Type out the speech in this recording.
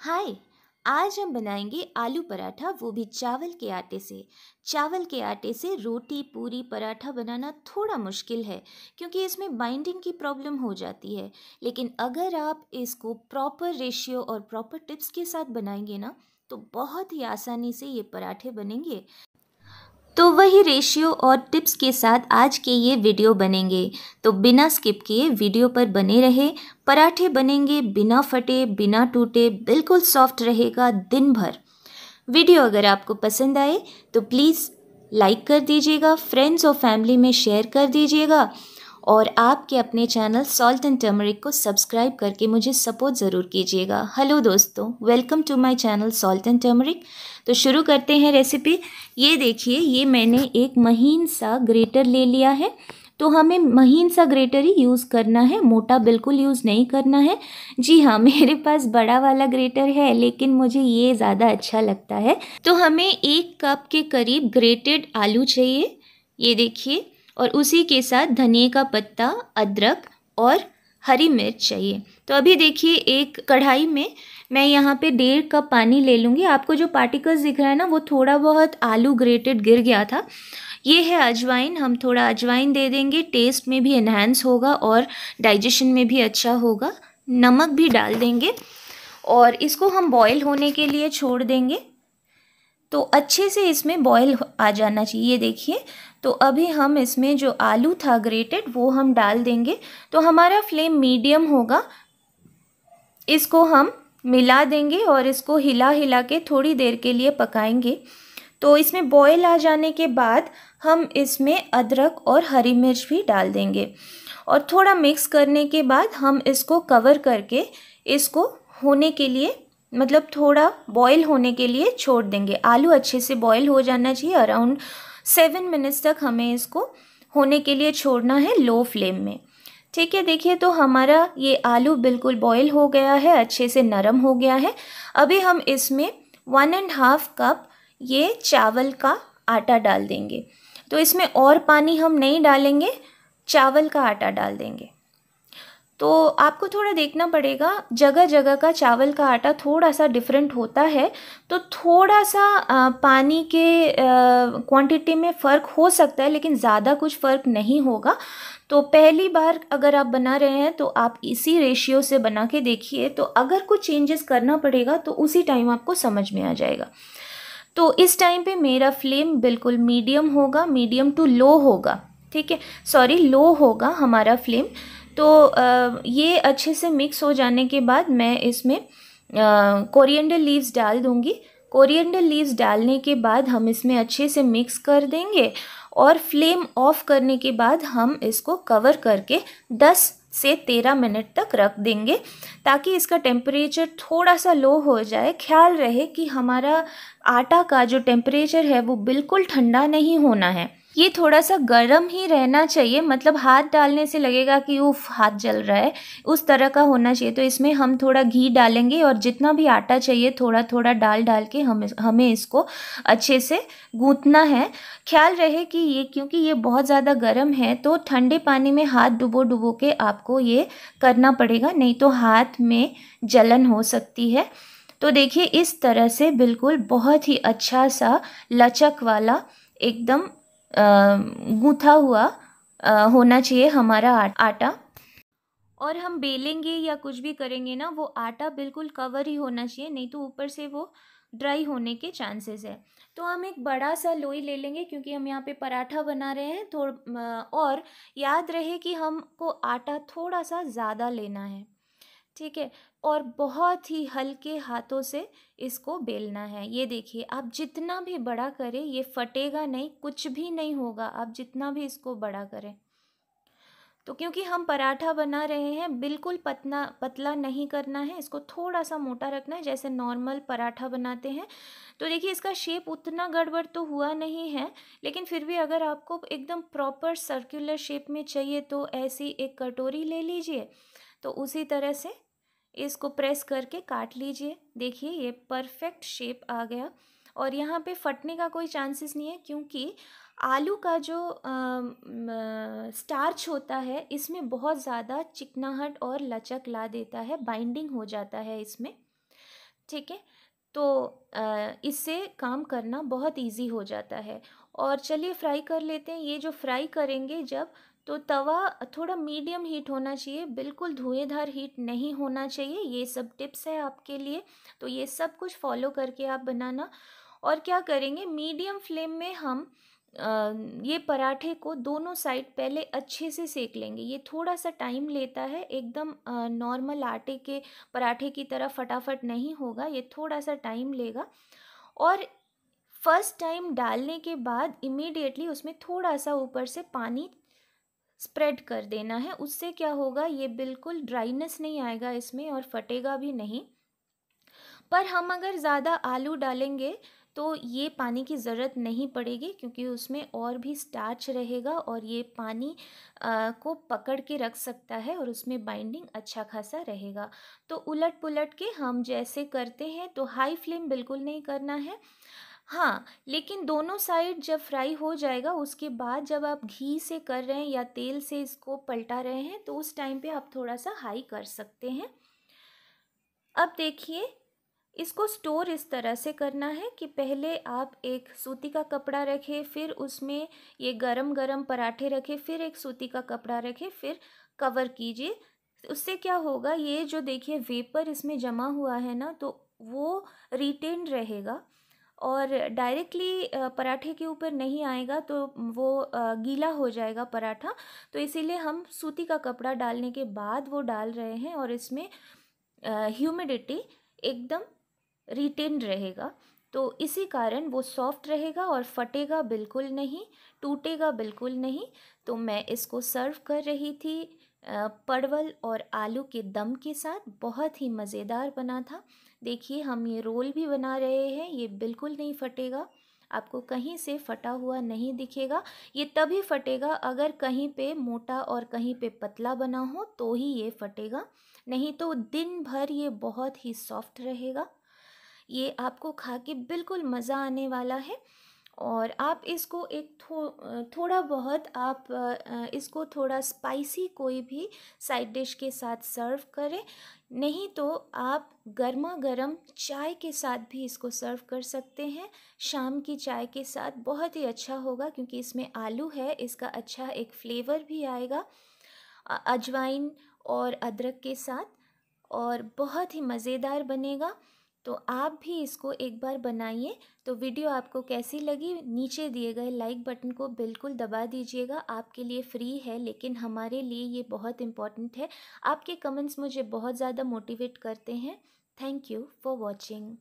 हाय आज हम बनाएंगे आलू पराठा वो भी चावल के आटे से चावल के आटे से रोटी पूरी पराठा बनाना थोड़ा मुश्किल है क्योंकि इसमें बाइंडिंग की प्रॉब्लम हो जाती है लेकिन अगर आप इसको प्रॉपर रेशियो और प्रॉपर टिप्स के साथ बनाएंगे ना तो बहुत ही आसानी से ये पराठे बनेंगे तो वही रेशियो और टिप्स के साथ आज के ये वीडियो बनेंगे तो बिना स्किप किए वीडियो पर बने रहे पराठे बनेंगे बिना फटे बिना टूटे बिल्कुल सॉफ्ट रहेगा दिन भर वीडियो अगर आपको पसंद आए तो प्लीज़ लाइक कर दीजिएगा फ्रेंड्स और फैमिली में शेयर कर दीजिएगा और आपके अपने चैनल सॉल्ट एंड टर्मरिक को सब्सक्राइब करके मुझे सपोर्ट ज़रूर कीजिएगा हेलो दोस्तों welcome to my channel salt and turmeric तो शुरू करते हैं रेसिपी ये देखिए ये मैंने एक महीन सा ग्रेटर ले लिया है तो हमें महीन सा ग्रेटर ही यूज़ करना है मोटा बिल्कुल यूज़ नहीं करना है जी हाँ मेरे पास बड़ा वाला ग्रेटर है लेकिन मुझे ये ज़्यादा अच्छा लगता है तो हमें एक कप के करीब ग्रेटेड आलू चाहिए ये देखिए और उसी के साथ धनिए का पत्ता अदरक और हरी मिर्च चाहिए तो अभी देखिए एक कढ़ाई में मैं यहाँ पे डेढ़ कप पानी ले लूँगी आपको जो पार्टिकल्स दिख रहा है ना वो थोड़ा बहुत आलू ग्रेटेड गिर गया था ये है अजवाइन हम थोड़ा अजवाइन दे देंगे टेस्ट में भी इन्हेंस होगा और डाइजेशन में भी अच्छा होगा नमक भी डाल देंगे और इसको हम बॉयल होने के लिए छोड़ देंगे तो अच्छे से इसमें बॉयल आ जाना चाहिए देखिए तो अभी हम इसमें जो आलू था ग्रेटेड वो हम डाल देंगे तो हमारा फ्लेम मीडियम होगा इसको हम मिला देंगे और इसको हिला हिला के थोड़ी देर के लिए पकाएंगे तो इसमें बॉयल आ जाने के बाद हम इसमें अदरक और हरी मिर्च भी डाल देंगे और थोड़ा मिक्स करने के बाद हम इसको कवर करके इसको होने के लिए मतलब थोड़ा बॉयल होने के लिए छोड़ देंगे आलू अच्छे से बॉयल हो जाना चाहिए अराउंड सेवन मिनट्स तक हमें इसको होने के लिए छोड़ना है लो फ्लेम में ठीक है देखिए तो हमारा ये आलू बिल्कुल बॉईल हो गया है अच्छे से नरम हो गया है अभी हम इसमें वन एंड हाफ कप ये चावल का आटा डाल देंगे तो इसमें और पानी हम नहीं डालेंगे चावल का आटा डाल देंगे तो आपको थोड़ा देखना पड़ेगा जगह जगह का चावल का आटा थोड़ा सा डिफरेंट होता है तो थोड़ा सा पानी के क्वांटिटी में फ़र्क हो सकता है लेकिन ज़्यादा कुछ फ़र्क नहीं होगा तो पहली बार अगर आप बना रहे हैं तो आप इसी रेशियो से बना के देखिए तो अगर कुछ चेंजेस करना पड़ेगा तो उसी टाइम आपको समझ में आ जाएगा तो इस टाइम पर मेरा फ्लेम बिल्कुल मीडियम होगा मीडियम टू लो होगा ठीक है सॉरी लो होगा हमारा फ्लेम तो ये अच्छे से मिक्स हो जाने के बाद मैं इसमें कोरिएंडर लीव्स डाल दूँगी कोरिएंडर लीव्स डालने के बाद हम इसमें अच्छे से मिक्स कर देंगे और फ्लेम ऑफ करने के बाद हम इसको कवर करके 10 से 13 मिनट तक रख देंगे ताकि इसका टेम्परेचर थोड़ा सा लो हो जाए ख्याल रहे कि हमारा आटा का जो टेम्परेचर है वो बिल्कुल ठंडा नहीं होना है ये थोड़ा सा गर्म ही रहना चाहिए मतलब हाथ डालने से लगेगा कि उफ हाथ जल रहा है उस तरह का होना चाहिए तो इसमें हम थोड़ा घी डालेंगे और जितना भी आटा चाहिए थोड़ा थोड़ा डाल डाल के हम हमें इसको अच्छे से गूँथना है ख्याल रहे कि ये क्योंकि ये बहुत ज़्यादा गर्म है तो ठंडे पानी में हाथ डुबो डुबो के आपको ये करना पड़ेगा नहीं तो हाथ में जलन हो सकती है तो देखिए इस तरह से बिल्कुल बहुत ही अच्छा सा लचक वाला एकदम गूंथा हुआ होना चाहिए हमारा आटा और हम बेलेंगे या कुछ भी करेंगे ना वो आटा बिल्कुल कवर ही होना चाहिए नहीं तो ऊपर से वो ड्राई होने के चांसेस है तो हम एक बड़ा सा लोई ले लेंगे क्योंकि हम यहाँ पे पराठा बना रहे हैं थोड़ा और याद रहे कि हमको आटा थोड़ा सा ज़्यादा लेना है ठीक है और बहुत ही हल्के हाथों से इसको बेलना है ये देखिए आप जितना भी बड़ा करें ये फटेगा नहीं कुछ भी नहीं होगा आप जितना भी इसको बड़ा करें तो क्योंकि हम पराठा बना रहे हैं बिल्कुल पतना पतला नहीं करना है इसको थोड़ा सा मोटा रखना है जैसे नॉर्मल पराठा बनाते हैं तो देखिए इसका शेप उतना गड़बड़ तो हुआ नहीं है लेकिन फिर भी अगर आपको एकदम प्रॉपर सर्कुलर शेप में चाहिए तो ऐसी एक कटोरी ले लीजिए तो उसी तरह से इसको प्रेस करके काट लीजिए देखिए ये परफेक्ट शेप आ गया और यहाँ पे फटने का कोई चांसेस नहीं है क्योंकि आलू का जो आ, आ, स्टार्च होता है इसमें बहुत ज़्यादा चिकनाहट और लचक ला देता है बाइंडिंग हो जाता है इसमें ठीक है तो आ, इससे काम करना बहुत इजी हो जाता है और चलिए फ्राई कर लेते हैं ये जो फ्राई करेंगे जब तो तवा थोड़ा मीडियम हीट होना चाहिए बिल्कुल धुएँधार हीट नहीं होना चाहिए ये सब टिप्स है आपके लिए तो ये सब कुछ फॉलो करके आप बनाना और क्या करेंगे मीडियम फ्लेम में हम ये पराठे को दोनों साइड पहले अच्छे से सेक लेंगे ये थोड़ा सा टाइम लेता है एकदम नॉर्मल आटे के पराठे की तरह फटाफट नहीं होगा ये थोड़ा सा टाइम लेगा और फर्स्ट टाइम डालने के बाद इमीडिएटली उसमें थोड़ा सा ऊपर से पानी स्प्रेड कर देना है उससे क्या होगा ये बिल्कुल ड्राइनेस नहीं आएगा इसमें और फटेगा भी नहीं पर हम अगर ज़्यादा आलू डालेंगे तो ये पानी की ज़रूरत नहीं पड़ेगी क्योंकि उसमें और भी स्टार्च रहेगा और ये पानी आ, को पकड़ के रख सकता है और उसमें बाइंडिंग अच्छा खासा रहेगा तो उलट पुलट के हम जैसे करते हैं तो हाई फ्लेम बिल्कुल नहीं करना है हाँ लेकिन दोनों साइड जब फ्राई हो जाएगा उसके बाद जब आप घी से कर रहे हैं या तेल से इसको पलटा रहे हैं तो उस टाइम पे आप थोड़ा सा हाई कर सकते हैं अब देखिए इसको स्टोर इस तरह से करना है कि पहले आप एक सूती का कपड़ा रखें फिर उसमें ये गरम गरम पराठे रखें फिर एक सूती का कपड़ा रखें फिर कवर कीजिए उससे क्या होगा ये जो देखिए वेपर इसमें जमा हुआ है ना तो वो रिटेन रहेगा और डायरेक्टली पराठे के ऊपर नहीं आएगा तो वो गीला हो जाएगा पराठा तो इसीलिए हम सूती का कपड़ा डालने के बाद वो डाल रहे हैं और इसमें ह्यूमिडिटी एकदम रिटेन रहेगा तो इसी कारण वो सॉफ्ट रहेगा और फटेगा बिल्कुल नहीं टूटेगा बिल्कुल नहीं तो मैं इसको सर्व कर रही थी परवल और आलू के दम के साथ बहुत ही मज़ेदार बना था देखिए हम ये रोल भी बना रहे हैं ये बिल्कुल नहीं फटेगा आपको कहीं से फटा हुआ नहीं दिखेगा ये तभी फटेगा अगर कहीं पे मोटा और कहीं पे पतला बना हो तो ही ये फटेगा नहीं तो दिन भर ये बहुत ही सॉफ्ट रहेगा ये आपको खा के बिल्कुल मज़ा आने वाला है और आप इसको एक थो थोड़ा बहुत आप इसको थोड़ा स्पाइसी कोई भी साइड डिश के साथ सर्व करें नहीं तो आप गर्मा गर्म चाय के साथ भी इसको सर्व कर सकते हैं शाम की चाय के साथ बहुत ही अच्छा होगा क्योंकि इसमें आलू है इसका अच्छा एक फ्लेवर भी आएगा अजवाइन और अदरक के साथ और बहुत ही मज़ेदार बनेगा तो आप भी इसको एक बार बनाइए तो वीडियो आपको कैसी लगी नीचे दिए गए लाइक बटन को बिल्कुल दबा दीजिएगा आपके लिए फ्री है लेकिन हमारे लिए ये बहुत इम्पॉर्टेंट है आपके कमेंट्स मुझे बहुत ज़्यादा मोटिवेट करते हैं थैंक यू फॉर वॉचिंग